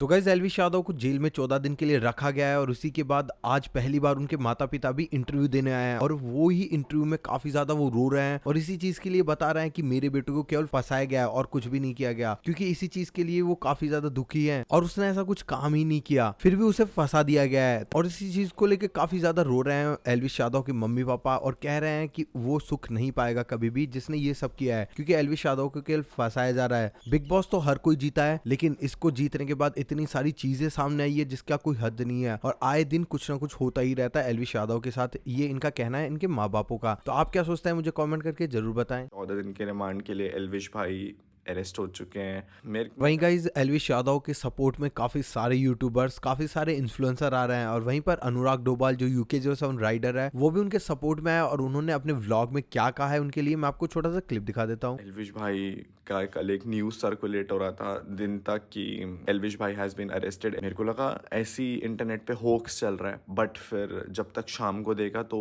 तो गैज़ एलविश यादव को जेल में चौदह दिन के लिए रखा गया है और उसी के बाद आज पहली बार उनके माता पिता भी इंटरव्यू देने आए हैं और वो ही इंटरव्यू में काफी ज्यादा वो रो रहे हैं और इसी चीज के लिए बता रहे हैं कि मेरे बेटे को केवल फंसाया गया है और कुछ भी नहीं किया गया क्योंकि इसी चीज के लिए वो काफी ज्यादा दुखी है और उसने ऐसा कुछ काम ही नहीं किया फिर भी उसे फंसा दिया गया है और इसी चीज को लेकर काफी ज्यादा रो रहे हैं एलविश यादव के मम्मी पापा और कह रहे हैं कि वो सुख नहीं पाएगा कभी भी जिसने ये सब किया है क्योंकि एलविश यादव को केवल फंसाया जा रहा है बिग बॉस तो हर कोई जीता है लेकिन इसको जीतने के बाद इतनी सारी चीजें सामने आई है जिसका कोई हद नहीं है और आए दिन कुछ ना कुछ होता ही रहता है एलविश यादव के साथ ये इनका कहना है इनके माँ बापों का तो आप क्या सोचते हैं मुझे कॉमेंट करके जरूर बताएं चौदह दिन के रिमांड के लिए एलविश भाई अरेस्ट हो चुके हैं मेरे वहीं गाइज एलविश यादव के सपोर्ट में काफ़ी सारे यूट्यूबर्स काफ़ी सारे इन्फ्लुएंसर आ रहे हैं और वहीं पर अनुराग डोबाल जो यूके जो सेवन राइडर है वो भी उनके सपोर्ट में है और उन्होंने अपने व्लॉग में क्या कहा है उनके लिए मैं आपको छोटा सा क्लिप दिखा देता हूँ एलविश भाई का कल एक न्यूज सर्कुलेट हो रहा था दिन तक कि एलविश भाई हैज बीन अरेस्टेड मेरे को लगा ऐसी इंटरनेट पे होक्स चल रहा है बट फिर जब तक शाम को देखा तो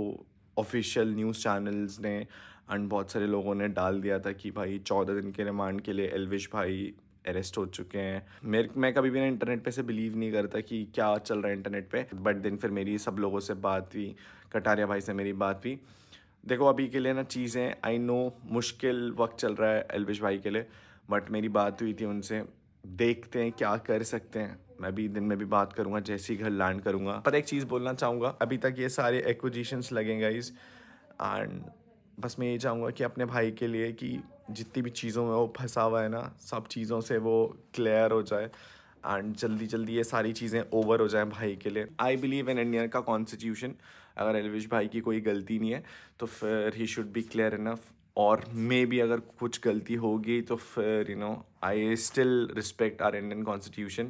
ऑफिशियल न्यूज़ चैनल्स ने एंड बहुत सारे लोगों ने डाल दिया था कि भाई चौदह दिन के रिमांड के लिए एलविश भाई अरेस्ट हो चुके हैं मेरे मैं कभी भी ना इंटरनेट पे से बिलीव नहीं करता कि क्या चल रहा है इंटरनेट पे बट दिन फिर मेरी सब लोगों से बात हुई कटारिया भाई से मेरी बात हुई देखो अभी के लिए ना चीज़ें आई नो मुश्किल वक्त चल रहा है एलविश भाई के लिए बट मेरी बात हुई थी उनसे देखते हैं क्या कर सकते हैं मैं भी दिन में भी बात करूंगा जैसे ही घर लैंड करूंगा पर एक चीज़ बोलना चाहूँगा अभी तक ये सारे एक्विजिशंस लगेंगे इस एंड बस मैं ये चाहूँगा कि अपने भाई के लिए कि जितनी भी चीज़ों में वो फंसा हुआ है ना सब चीज़ों से वो क्लियर हो जाए एंड जल्दी जल्दी ये सारी चीज़ें ओवर हो जाएँ भाई के लिए आई बिलीव इन इंडियन का कॉन्स्टिट्यूशन अगर एलविश भाई की कोई गलती नहीं है तो फिर he should be clear enough और मे भी अगर कुछ गलती होगी तो फिर you know I still respect our Indian constitution